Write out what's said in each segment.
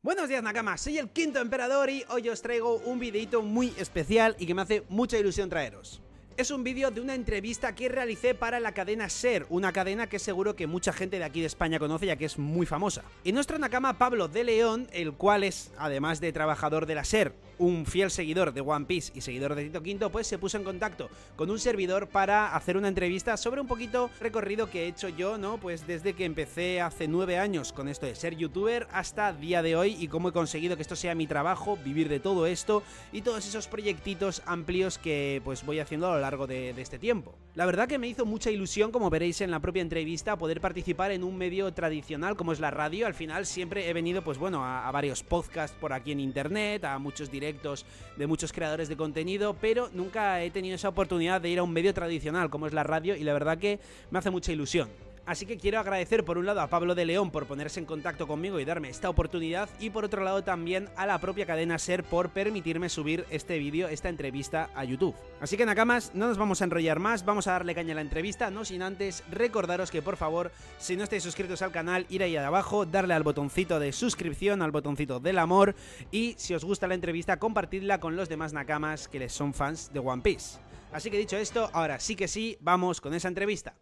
Buenos días Nakama, soy el quinto emperador y hoy os traigo un videito muy especial y que me hace mucha ilusión traeros. Es un vídeo de una entrevista que realicé para la cadena SER, una cadena que seguro que mucha gente de aquí de España conoce ya que es muy famosa. Y nuestro Nakama Pablo de León, el cual es, además de trabajador de la SER, un fiel seguidor de One Piece y seguidor de Tito Quinto, pues se puso en contacto con un servidor para hacer una entrevista sobre un poquito recorrido que he hecho yo, ¿no? Pues desde que empecé hace nueve años con esto de ser youtuber hasta día de hoy y cómo he conseguido que esto sea mi trabajo, vivir de todo esto y todos esos proyectitos amplios que pues voy haciendo a lo largo de, de este tiempo. La verdad que me hizo mucha ilusión, como veréis en la propia entrevista, poder participar en un medio tradicional como es la radio. Al final siempre he venido, pues bueno, a, a varios podcasts por aquí en internet, a muchos directos de muchos creadores de contenido, pero nunca he tenido esa oportunidad de ir a un medio tradicional como es la radio y la verdad que me hace mucha ilusión. Así que quiero agradecer por un lado a Pablo de León por ponerse en contacto conmigo y darme esta oportunidad y por otro lado también a la propia cadena Ser por permitirme subir este vídeo, esta entrevista a YouTube. Así que Nakamas, no nos vamos a enrollar más, vamos a darle caña a la entrevista, no sin antes recordaros que por favor, si no estáis suscritos al canal, ir ahí abajo, darle al botoncito de suscripción, al botoncito del amor y si os gusta la entrevista, compartidla con los demás Nakamas que les son fans de One Piece. Así que dicho esto, ahora sí que sí, vamos con esa entrevista.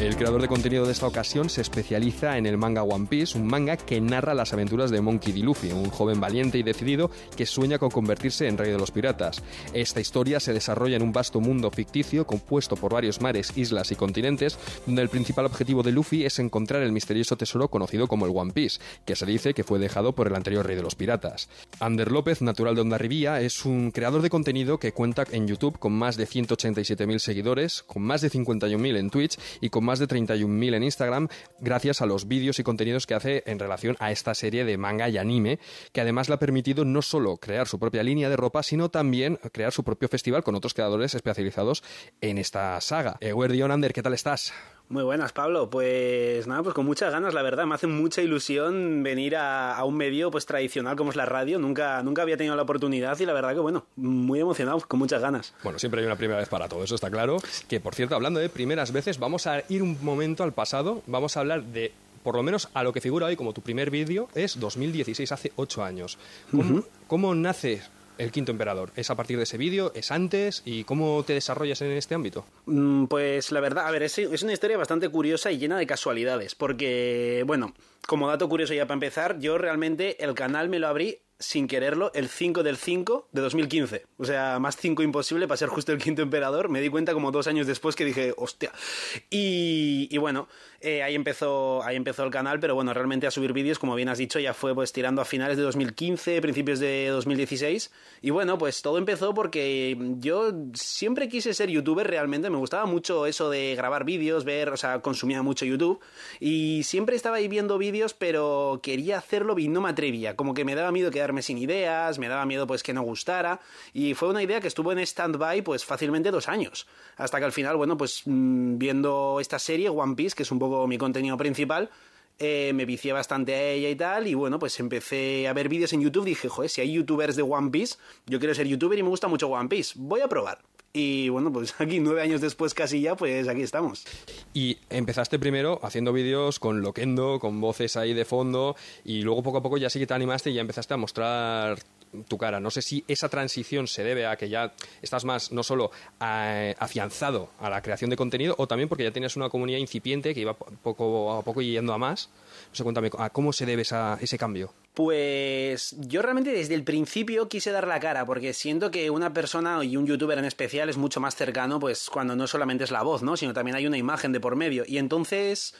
El creador de contenido de esta ocasión se especializa en el manga One Piece, un manga que narra las aventuras de Monkey D. Luffy, un joven valiente y decidido que sueña con convertirse en rey de los piratas. Esta historia se desarrolla en un vasto mundo ficticio compuesto por varios mares, islas y continentes, donde el principal objetivo de Luffy es encontrar el misterioso tesoro conocido como el One Piece, que se dice que fue dejado por el anterior rey de los piratas. Ander López, natural de Ondarribía, es un creador de contenido que cuenta en YouTube con más de 187.000 seguidores, con más de 51.000 en Twitch y con más de 31.000 en Instagram, gracias a los vídeos y contenidos que hace en relación a esta serie de manga y anime, que además le ha permitido no solo crear su propia línea de ropa, sino también crear su propio festival con otros creadores especializados en esta saga. Ewer eh, Ander, ¿qué tal estás? Muy buenas, Pablo. Pues nada, pues con muchas ganas, la verdad. Me hace mucha ilusión venir a, un medio pues tradicional como es la radio. Nunca, nunca había tenido la oportunidad y la verdad que bueno, muy emocionado, con muchas ganas. Bueno, siempre hay una primera vez para todo, eso está claro. Que por cierto, hablando de primeras veces, vamos a ir un momento al pasado, vamos a hablar de por lo menos a lo que figura hoy como tu primer vídeo, es 2016, hace ocho años. ¿Cómo, naces? ¿cómo nace el Quinto Emperador. ¿Es a partir de ese vídeo? ¿Es antes? ¿Y cómo te desarrollas en este ámbito? Mm, pues la verdad, a ver, es, es una historia bastante curiosa y llena de casualidades, porque, bueno, como dato curioso ya para empezar, yo realmente el canal me lo abrí sin quererlo, el 5 del 5 de 2015. O sea, más 5 imposible para ser justo el quinto emperador. Me di cuenta como dos años después que dije, hostia. Y, bueno, eh, ahí, empezó, ahí empezó el canal, pero bueno, realmente a subir vídeos, como bien has dicho, ya fue pues tirando a finales de 2015, principios de 2016. Y bueno, pues todo empezó porque yo siempre quise ser youtuber realmente. Me gustaba mucho eso de grabar vídeos, ver, o sea, consumía mucho YouTube. Y siempre estaba ahí viendo vídeos, pero quería hacerlo y no me atrevía. Como que me daba miedo quedarme sin ideas, me daba miedo pues que no gustara, y fue una idea que estuvo en stand-by pues fácilmente dos años, hasta que al final, bueno, pues mm, viendo esta serie, One Piece, que es un poco mi contenido principal, eh, me vicié bastante a ella y tal, y bueno, pues empecé a ver vídeos en YouTube, dije, joder, si hay youtubers de One Piece, yo quiero ser youtuber y me gusta mucho One Piece, voy a probar. Y bueno, pues aquí nueve años después casi ya, pues aquí estamos. Y empezaste primero haciendo vídeos con Loquendo, con voces ahí de fondo, y luego poco a poco ya sí que te animaste y ya empezaste a mostrar tu cara. No sé si esa transición se debe a que ya estás más, no solo eh, afianzado a la creación de contenido, o también porque ya tenías una comunidad incipiente que iba poco a poco yendo a más. No cuéntame, ¿a cómo se debe ese cambio? Pues yo realmente desde el principio quise dar la cara, porque siento que una persona y un youtuber en especial es mucho más cercano, pues cuando no solamente es la voz, ¿no? Sino también hay una imagen de por medio. Y entonces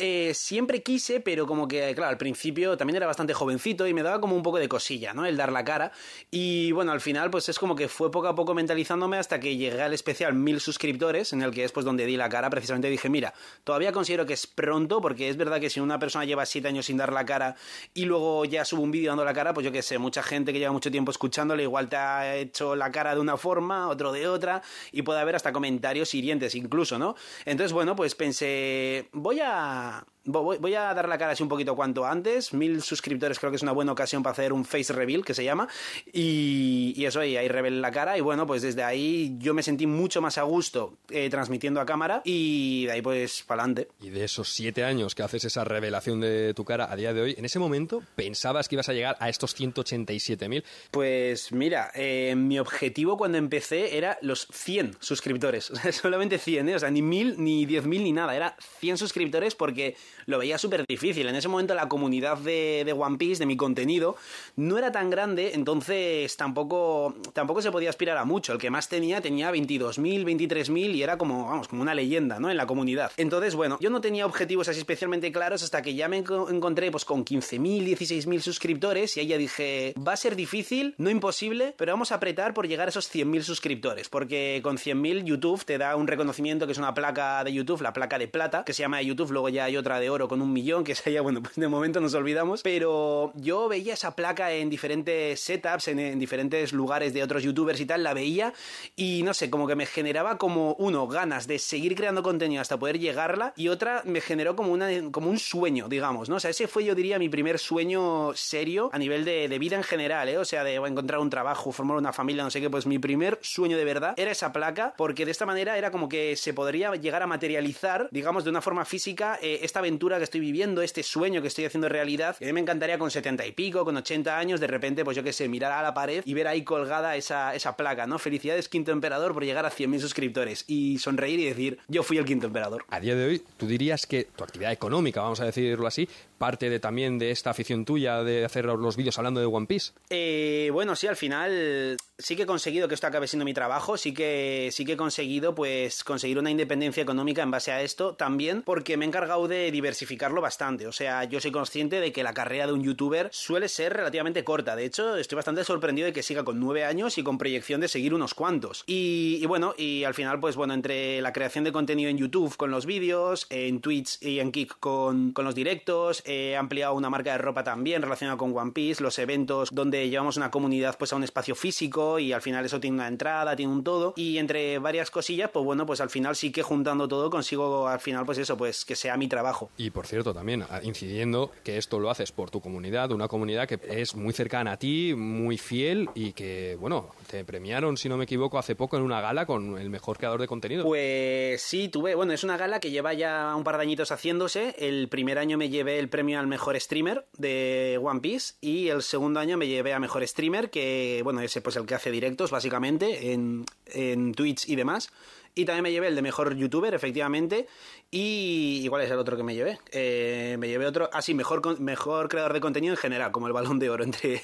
eh, siempre quise, pero como que, claro, al principio también era bastante jovencito y me daba como un poco de cosilla, ¿no? El dar la cara. Y bueno, al final pues es como que fue poco a poco mentalizándome hasta que llegué al especial mil suscriptores, en el que es pues, donde di la cara, precisamente dije, mira, todavía considero que es pronto, porque es verdad que si una persona lleva siete años sin dar la cara y luego ya sube un vídeo dando la cara, pues yo qué sé, mucha gente que lleva mucho tiempo escuchándole igual te ha hecho la cara de una forma, otro de otra, y puede haber hasta comentarios hirientes incluso, ¿no? Entonces, bueno, pues pensé, voy a voy, a dar la cara así un poquito cuanto antes. Mil suscriptores creo que es una buena ocasión para hacer un face reveal, que se llama. Y, eso, ahí revelé la cara. Y bueno, pues desde ahí yo me sentí mucho más a gusto eh, transmitiendo a cámara. Y de ahí pues para adelante. Y de esos siete años que haces esa revelación de tu cara a día de hoy, ¿en ese momento pensabas que ibas a llegar a estos 187.000? Pues mira, eh, mi objetivo cuando empecé era los 100 suscriptores. solamente 100, ¿eh? O sea, ni 1000, ni 10.000, ni nada. Era 100 suscriptores porque lo veía súper difícil. En ese momento la comunidad de, One Piece, de mi contenido, no era tan grande, entonces tampoco, tampoco se podía aspirar a mucho. El que más tenía tenía 22.000, 23.000 y era como, vamos, como una leyenda, ¿no? En la comunidad. Entonces, bueno, yo no tenía objetivos así especialmente claros hasta que ya me encontré pues con 15.000, 16.000 suscriptores y ahí ya dije, va a ser difícil, no imposible, pero vamos a apretar por llegar a esos 100.000 suscriptores, porque con 100.000 YouTube te da un reconocimiento que es una placa de YouTube, la placa de plata, que se llama YouTube, luego ya hay otra de o con un millón, que se allá, bueno, pues de momento nos olvidamos, pero yo veía esa placa en diferentes setups, en, diferentes lugares de otros youtubers y tal, la veía y no sé, como que me generaba como uno, ganas de seguir creando contenido hasta poder llegarla y otra me generó como, una, como un sueño, digamos, ¿no? O sea, ese fue yo diría mi primer sueño serio a nivel de, vida en general, ¿eh? O sea, de encontrar un trabajo, formar una familia, no sé qué, pues mi primer sueño de verdad era esa placa porque de esta manera era como que se podría llegar a materializar, digamos, de una forma física eh, esta aventura que estoy viviendo, este sueño que estoy haciendo realidad, a mí me encantaría con setenta y pico, con 80 años, de repente, pues yo qué sé, mirar a la pared y ver ahí colgada esa, esa placa, ¿no? Felicidades, Quinto Emperador, por llegar a 100.000 suscriptores y sonreír y decir, yo fui el Quinto Emperador. A día de hoy, tú dirías que tu actividad económica, vamos a decirlo así, parte de, también de esta afición tuya de hacer los vídeos hablando de One Piece? Eh, bueno, sí, al final sí que he conseguido que esto acabe siendo mi trabajo, sí que, sí que he conseguido pues conseguir una independencia económica en base a esto, también porque me he encargado de diversificarlo bastante, o sea, yo soy consciente de que la carrera de un youtuber suele ser relativamente corta, de hecho estoy bastante sorprendido de que siga con nueve años y con proyección de seguir unos cuantos. Y, bueno, y al final pues bueno, entre la creación de contenido en YouTube con los vídeos, en Twitch y en Kick con, con los directos, he eh, ampliado una marca de ropa también relacionada con One Piece, los eventos donde llevamos una comunidad pues a un espacio físico y al final eso tiene una entrada, tiene un todo y entre varias cosillas pues bueno pues al final sí que juntando todo consigo al final pues eso pues que sea mi trabajo. Y por cierto también ah, incidiendo que esto lo haces por tu comunidad, una comunidad que es muy cercana a ti, muy fiel y que bueno te premiaron si no me equivoco hace poco en una gala con el mejor creador de contenido. Pues sí tuve, bueno es una gala que lleva ya un par de añitos haciéndose, el primer año me llevé el premio al mejor streamer de One Piece y el segundo año me llevé a mejor streamer, que bueno, ese pues el que hace directos básicamente en, en Twitch y demás. Y también me llevé el de mejor youtuber, efectivamente. Y igual es el otro que me llevé. Eh, me llevé otro, así, ah, mejor, mejor creador de contenido en general, como el balón de oro, entre,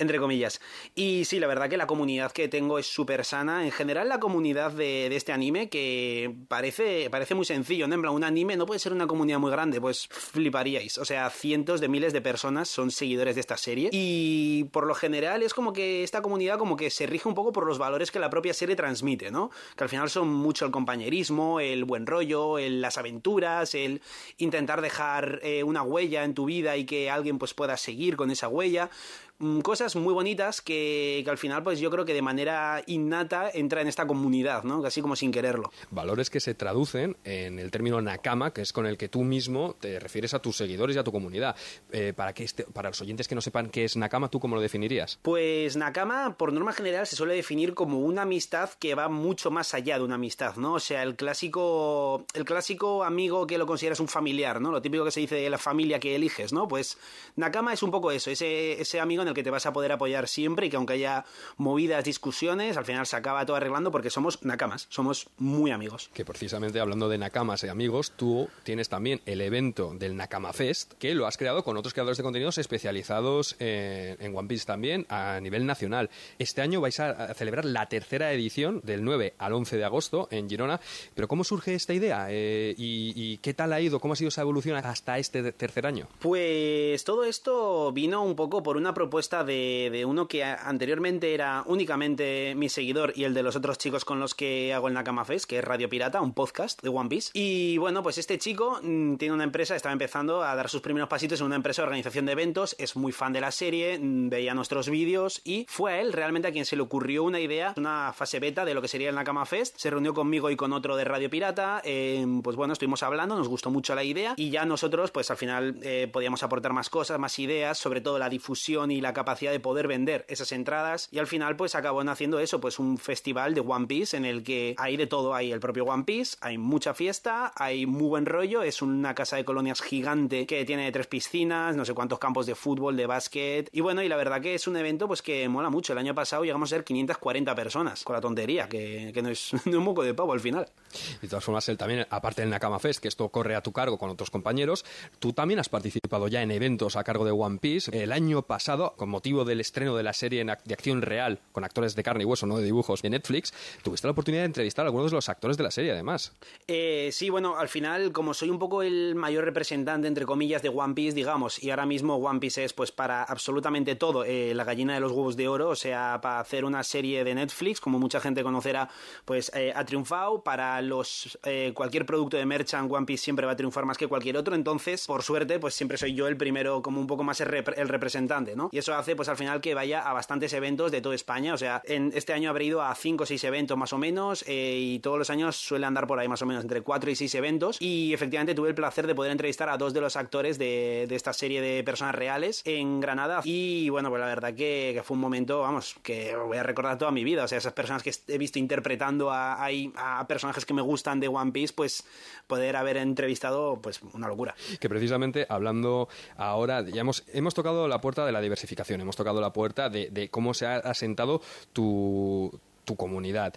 entre comillas. Y sí, la verdad que la comunidad que tengo es súper sana. En general, la comunidad de, este anime, que parece, parece muy sencillo, ¿no? En plan, un anime no puede ser una comunidad muy grande, pues fliparíais. O sea, cientos de miles de personas son seguidores de esta serie. Y por lo general es como que esta comunidad como que se rige un poco por los valores que la propia serie transmite, ¿no? Que al final son mucho el compañerismo, el buen rollo, el, las aventuras, el intentar dejar eh, una huella en tu vida y que alguien pues pueda seguir con esa huella. Mm, cosas muy bonitas que, al final, pues yo creo que de manera innata entra en esta comunidad, ¿no? Casi como sin quererlo. Valores que se traducen en el término nakama, que es con el que tú mismo te refieres a tus seguidores y a tu comunidad. Eh, para, que este, para los oyentes que no sepan qué es nakama, ¿tú cómo lo definirías? Pues nakama, por norma general, se suele definir como una amistad que va mucho más allá de una amistad, ¿no? O sea, el clásico, el clásico amigo que lo consideras un familiar, ¿no? Lo típico que se dice de la familia que eliges, ¿no? Pues nakama es un poco eso, ese, ese amigo en el que te vas a poder apoyar siempre y que aunque haya movidas, discusiones, al final se acaba todo arreglando porque somos nakamas, somos muy amigos. Que precisamente hablando de nakamas y amigos, tú tienes también el evento del Nakama Fest que lo has creado con otros creadores de contenidos especializados eh, en, One Piece también a nivel nacional. Este año vais a celebrar la tercera edición del 9 al 11 de agosto en Girona, pero ¿cómo surge esta idea eh, y, y qué tal ha ido? ¿Cómo ha sido esa evolución hasta este tercer año? Pues todo esto vino un poco por una propuesta de, uno que anteriormente era únicamente mi seguidor y el de los otros chicos con los que hago el Nakama Fest, que es Radio Pirata, un podcast de One Piece. Y bueno, pues este chico mm, tiene una empresa, estaba empezando a dar sus primeros pasitos en una empresa de organización de eventos, es muy fan de la serie, mm, veía nuestros vídeos y fue a él realmente a quien se le ocurrió una idea, una fase beta de lo que sería el Nakama Fest. Se reunió conmigo y con otro de Radio Pirata, em, pues bueno, estuvimos hablando, nos gustó mucho la idea y ya nosotros pues al final eh, podíamos aportar más cosas, más ideas, sobre todo la difusión y la capacidad de poder vender esas entradas y al final pues acabó haciendo eso, pues un festival de One Piece en el que hay de todo, hay el propio One Piece, hay mucha fiesta, hay muy buen rollo, es una casa de colonias gigante que tiene tres piscinas, no sé cuántos campos de fútbol, de básquet y bueno, y la verdad que es un evento pues que mola mucho, el año pasado llegamos a ser 540 personas con la tontería, que, no, es, no un moco de pavo al final. De todas formas, él también, aparte del Nakama Fest, que esto corre a tu cargo con otros compañeros, tú también has participado ya en eventos a cargo de One Piece. El año pasado con motivo del estreno de la serie de acción real, con actores de carne y hueso, no de dibujos, de Netflix, tuviste la oportunidad de entrevistar a algunos de los actores de la serie, además. Eh, sí, bueno, al final, como soy un poco el mayor representante, entre comillas, de One Piece, digamos, y ahora mismo One Piece es, pues, para absolutamente todo, eh, la gallina de los huevos de oro, o sea, para hacer una serie de Netflix, como mucha gente conocerá, pues eh, ha triunfado, para los cualquier producto de merchant, One Piece siempre va a triunfar más que cualquier otro, entonces, por suerte, pues siempre soy yo el primero, como un poco más el, representante, ¿no? eso hace pues al final que vaya a bastantes eventos de toda España, o sea, en este año habré ido a cinco o seis eventos más o menos eh, y todos los años suele andar por ahí más o menos entre cuatro y seis eventos y efectivamente tuve el placer de poder entrevistar a dos de los actores de, esta serie de personas reales en Granada y bueno, pues la verdad que, fue un momento, vamos, que voy a recordar toda mi vida, o sea, esas personas que he visto interpretando a, personajes que me gustan de One Piece, pues poder haber entrevistado, pues una locura. Que precisamente hablando ahora, ya hemos tocado la puerta de la diversificación hemos tocado la puerta de, cómo se ha asentado tu comunidad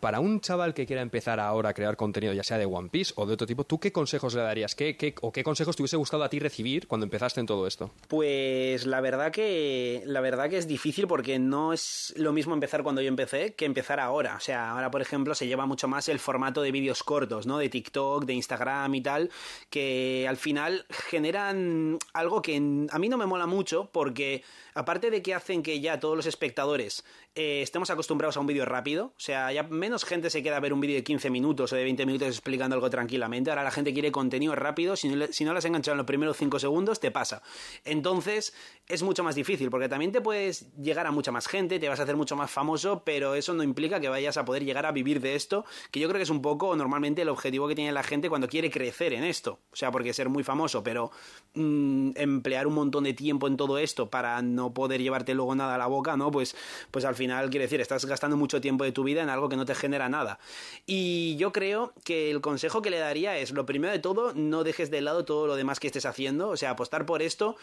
para un chaval que quiera empezar ahora a crear contenido, ya sea de One Piece o de otro tipo, ¿tú qué consejos le darías? ¿Qué, qué, o qué consejos te hubiese gustado a ti recibir cuando empezaste en todo esto? Pues la verdad que la verdad que es difícil porque no es lo mismo empezar cuando yo empecé que empezar ahora. O sea, ahora por ejemplo se lleva mucho más el formato de vídeos cortos, ¿no? De TikTok, de Instagram y tal, que al final generan algo que a mí no me mola mucho porque aparte de que hacen que ya todos los espectadores eh, estemos acostumbrados a un vídeo rápido, o sea, ya me menos gente se queda a ver un vídeo de 15 minutos o de 20 minutos explicando algo tranquilamente. Ahora la gente quiere contenido rápido. Si no, si las enganchado en los primeros 5 segundos, te pasa. Entonces, es mucho más difícil porque también te puedes llegar a mucha más gente, te vas a hacer mucho más famoso, pero eso no implica que vayas a poder llegar a vivir de esto, que yo creo que es un poco normalmente el objetivo que tiene la gente cuando quiere crecer en esto. O sea, porque ser muy famoso, pero mm, emplear un montón de tiempo en todo esto para no poder llevarte luego nada a la boca, ¿no? Pues, pues al final, quiere decir, estás gastando mucho tiempo de tu vida en algo que no te genera nada. Y yo creo que el consejo que le daría es, lo primero de todo, no dejes de lado todo lo demás que estés haciendo, o sea, apostar por esto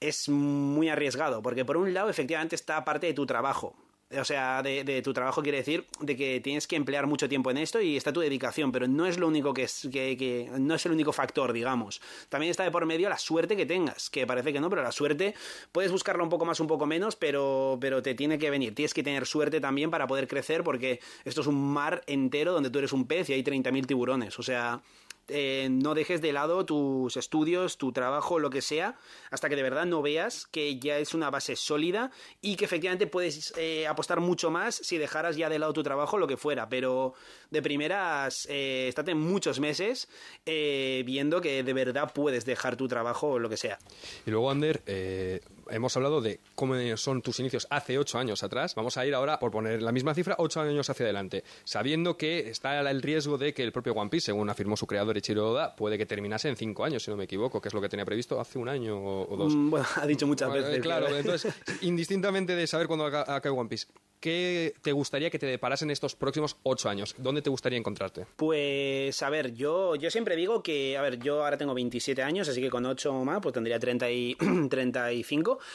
es muy arriesgado, porque por un lado efectivamente está parte de tu trabajo, o sea, de, tu trabajo quiere decir de que tienes que emplear mucho tiempo en esto y está tu dedicación, pero no es lo único que es, que, no es el único factor, digamos. También está de por medio la suerte que tengas, que parece que no, pero la suerte puedes buscarla un poco más, un poco menos, pero, pero te tiene que venir. Tienes que tener suerte también para poder crecer porque esto es un mar entero donde tú eres un pez y hay 30.000 tiburones, o sea... Eh, no dejes de lado tus estudios, tu trabajo, lo que sea, hasta que de verdad no veas que ya es una base sólida y que efectivamente puedes eh, apostar mucho más si dejaras ya de lado tu trabajo, lo que fuera. Pero de primeras, eh, estate muchos meses viendo que de verdad puedes dejar tu trabajo o lo que sea. Y luego, Ander, hemos hablado de cómo son tus inicios hace ocho años atrás. Vamos a ir ahora, por poner la misma cifra, ocho años hacia adelante, sabiendo que está el riesgo de que el propio One Piece, según afirmó su creador Ichiro Oda, puede que terminase en cinco años, si no me equivoco, que es lo que tenía previsto hace un año o, dos. Mm, bueno, ha dicho muchas veces. Claro, entonces, indistintamente de saber cuándo acabe One Piece, ¿Qué te gustaría que te deparas en estos próximos ocho años? ¿Dónde te gustaría encontrarte? Pues, a ver, yo, yo siempre digo que, a ver, yo ahora tengo 27 años, así que con 8 más, pues tendría 30 y, 35.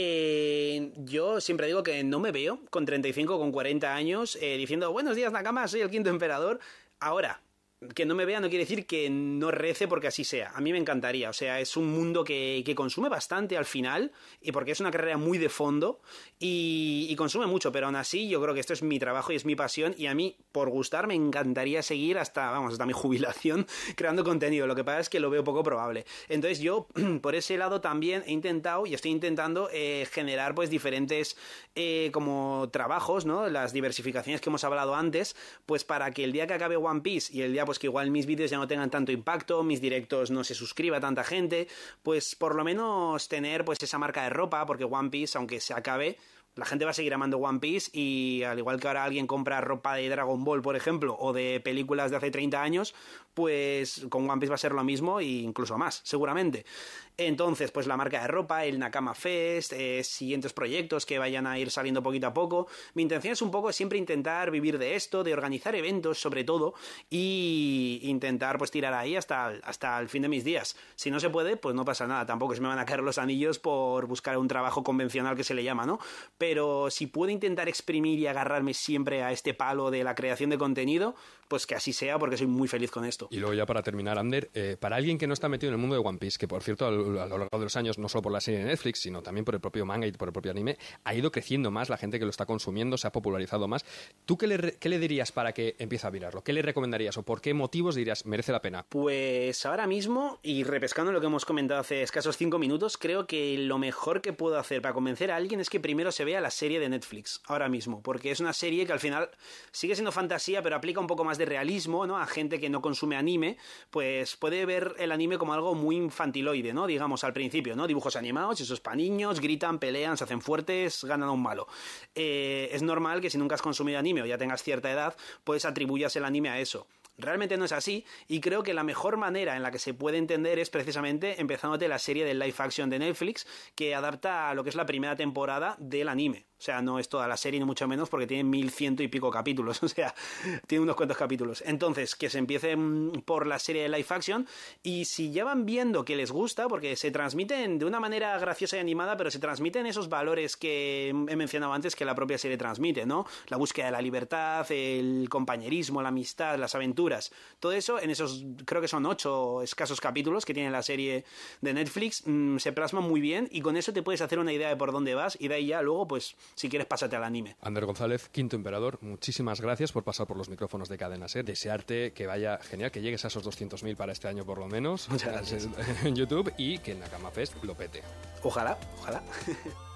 Eh, yo siempre digo que no me veo con 35, con 40 años, eh, diciendo, buenos días Nakama, soy el quinto emperador. Ahora, que no me vea no quiere decir que no rece porque así sea. A mí me encantaría. O sea, es un mundo que, consume bastante al final, y porque es una carrera muy de fondo y, consume mucho, pero aún así yo creo que esto es mi trabajo y es mi pasión. Y a mí, por gustar, me encantaría seguir hasta, vamos, hasta mi jubilación creando contenido. Lo que pasa es que lo veo poco probable. Entonces, yo por ese lado también he intentado y estoy intentando eh, generar pues diferentes eh, como trabajos, ¿no? Las diversificaciones que hemos hablado antes, pues para que el día que acabe One Piece y el día pues que igual mis vídeos ya no tengan tanto impacto, mis directos no se suscriba tanta gente, pues por lo menos tener pues esa marca de ropa, porque One Piece, aunque se acabe, la gente va a seguir amando One Piece y al igual que ahora alguien compra ropa de Dragon Ball, por ejemplo, o de películas de hace 30 años, pues con One Piece va a ser lo mismo e incluso más, seguramente. Entonces, pues la marca de ropa, el Nakama Fest, eh, siguientes proyectos que vayan a ir saliendo poquito a poco. Mi intención es un poco siempre intentar vivir de esto, de organizar eventos sobre todo y intentar pues tirar ahí hasta, hasta el fin de mis días. Si no se puede, pues no pasa nada, tampoco se me van a caer los anillos por buscar un trabajo convencional que se le llama, ¿no? pero si puedo intentar exprimir y agarrarme siempre a este palo de la creación de contenido, pues que así sea, porque soy muy feliz con esto. Y luego ya para terminar, Ander, eh, para alguien que no está metido en el mundo de One Piece, que por cierto a lo largo de los años, no solo por la serie de Netflix, sino también por el propio manga y por el propio anime, ha ido creciendo más, la gente que lo está consumiendo se ha popularizado más. ¿Tú qué le, qué le dirías para que empiece a mirarlo? ¿Qué le recomendarías o por qué motivos dirías merece la pena? Pues ahora mismo, y repescando lo que hemos comentado hace escasos cinco minutos, creo que lo mejor que puedo hacer para convencer a alguien es que primero se vea la serie de Netflix ahora mismo, porque es una serie que al final sigue siendo fantasía, pero aplica un poco más de realismo, ¿no? A gente que no consume anime, pues puede ver el anime como algo muy infantiloide, ¿no? Digamos al principio, ¿no? Dibujos animados, esos pa' niños, gritan, pelean, se hacen fuertes, ganan a un malo. Eh, es normal que si nunca has consumido anime o ya tengas cierta edad, pues atribuyas el anime a eso. Realmente no es así y creo que la mejor manera en la que se puede entender es precisamente empezándote la serie de live action de Netflix que adapta a lo que es la primera temporada del anime. O sea, no es toda la serie, ni mucho menos, porque tiene mil ciento y pico capítulos. O sea, tiene unos cuantos capítulos. Entonces, que se empiecen mm, por la serie de Life action. Y si ya van viendo que les gusta, porque se transmiten de una manera graciosa y animada, pero se transmiten esos valores que he mencionado antes que la propia serie transmite, ¿no? La búsqueda de la libertad, el compañerismo, la amistad, las aventuras. Todo eso en esos, creo que son ocho escasos capítulos que tiene la serie de Netflix, mm, se plasma muy bien y con eso te puedes hacer una idea de por dónde vas y de ahí ya luego, pues si quieres pásate al anime. Ander González, Quinto Emperador, muchísimas gracias por pasar por los micrófonos de Cadena Ser. Desearte que vaya genial, que llegues a esos 200.000 para este año por lo menos. En YouTube y que en Nakama Fest lo pete. Ojalá, ojalá.